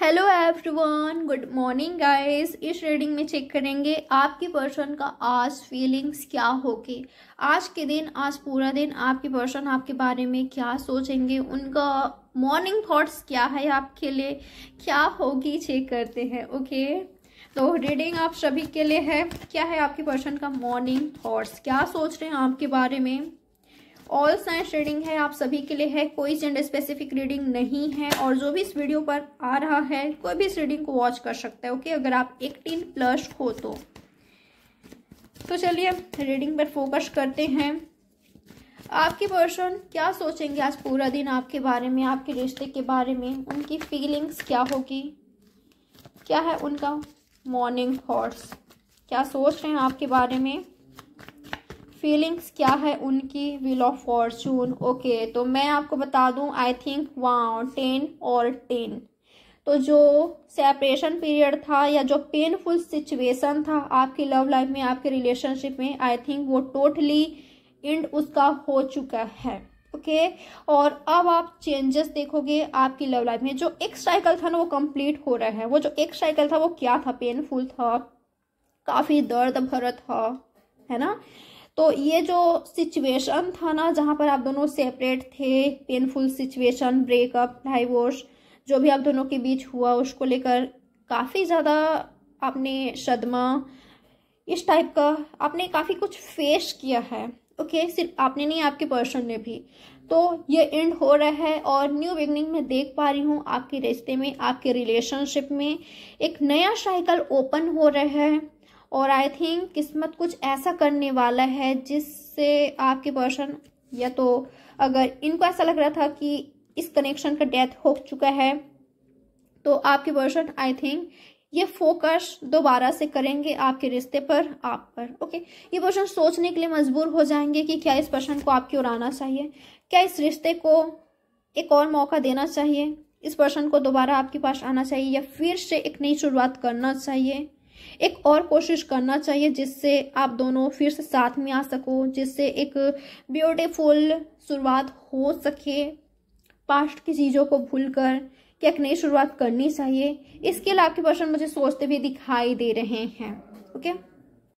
Hello everyone good morning guys इस reading में check करेंगे आपकी पर्सन का आज फीलिंग्स क्या होगी आज के दिन आज पूरा दिन आपकी पर्सन आपके बारे में क्या सोचेंगे उनका मॉर्निंग थॉट्स क्या है आपके लिए क्या होगी चेक करते हैं ओके तो रीडिंग आप सभी के लिए है क्या है आपके पर्सन का मॉर्निंग थाट्स क्या सोच रहे हैं आपके बारे में ऑल साइंस रीडिंग है आप सभी के लिए है कोई जेंडर स्पेसिफिक रीडिंग नहीं है और जो भी इस वीडियो पर आ रहा है कोई भी इस रीडिंग को वॉच कर सकता है ओके अगर आप एटीन प्लस हो तो तो चलिए रीडिंग पर फोकस करते हैं आपके पर्सन क्या सोचेंगे आज पूरा दिन आपके बारे में आपके रिश्ते के बारे में उनकी फीलिंग्स क्या होगी क्या है उनका मॉर्निंग थॉट्स क्या सोच रहे हैं आपके बारे में फीलिंग्स क्या है उनकी विल ऑफ फॉर्चून ओके तो मैं आपको बता दूं आई थिंक वाओ टेन और टेन तो जो सेपरेशन पीरियड था या जो पेनफुल सिचुएशन था आपकी लव लाइफ में आपके रिलेशनशिप में आई थिंक वो टोटली एंड उसका हो चुका है ओके okay? और अब आप चेंजेस देखोगे आपकी लव लाइफ में जो एक साइकिल था ना वो कंप्लीट हो रहा है वो जो एक साइकिल था वो क्या था पेनफुल था काफ़ी दर्द भरा था है ना तो ये जो सिचुएशन था ना जहाँ पर आप दोनों सेपरेट थे पेनफुल सिचुएशन ब्रेकअप डाइवोर्स जो भी आप दोनों के बीच हुआ उसको लेकर काफ़ी ज़्यादा आपने सदमा इस टाइप का आपने काफ़ी कुछ फेस किया है ओके सिर्फ आपने नहीं आपके पर्सन ने भी तो ये एंड हो रहा है और न्यू बिगनिंग में देख पा रही हूँ आपके रिश्ते में आपके रिलेशनशिप में एक नया साइकिल ओपन हो रहा है और आई थिंक किस्मत कुछ ऐसा करने वाला है जिससे आपके पर्सन या तो अगर इनको ऐसा लग रहा था कि इस कनेक्शन का डेथ हो चुका है तो आपके पर्सन आई थिंक ये फोकस दोबारा से करेंगे आपके रिश्ते पर आप पर ओके ये पर्सन सोचने के लिए मजबूर हो जाएंगे कि क्या इस पर्सन को आपकी ओर आना चाहिए क्या इस रिश्ते को एक और मौका देना चाहिए इस पर्सन को दोबारा आपके पास आना चाहिए या फिर से एक नई शुरुआत करना चाहिए एक और कोशिश करना चाहिए जिससे आप दोनों फिर से साथ में आ सको जिससे एक ब्यूटीफुल शुरुआत हो सके पास्ट की चीज़ों को भूलकर क्या एक नई शुरुआत करनी चाहिए इसके लिए आपके पर्सन मुझे सोचते भी दिखाई दे रहे हैं ओके okay?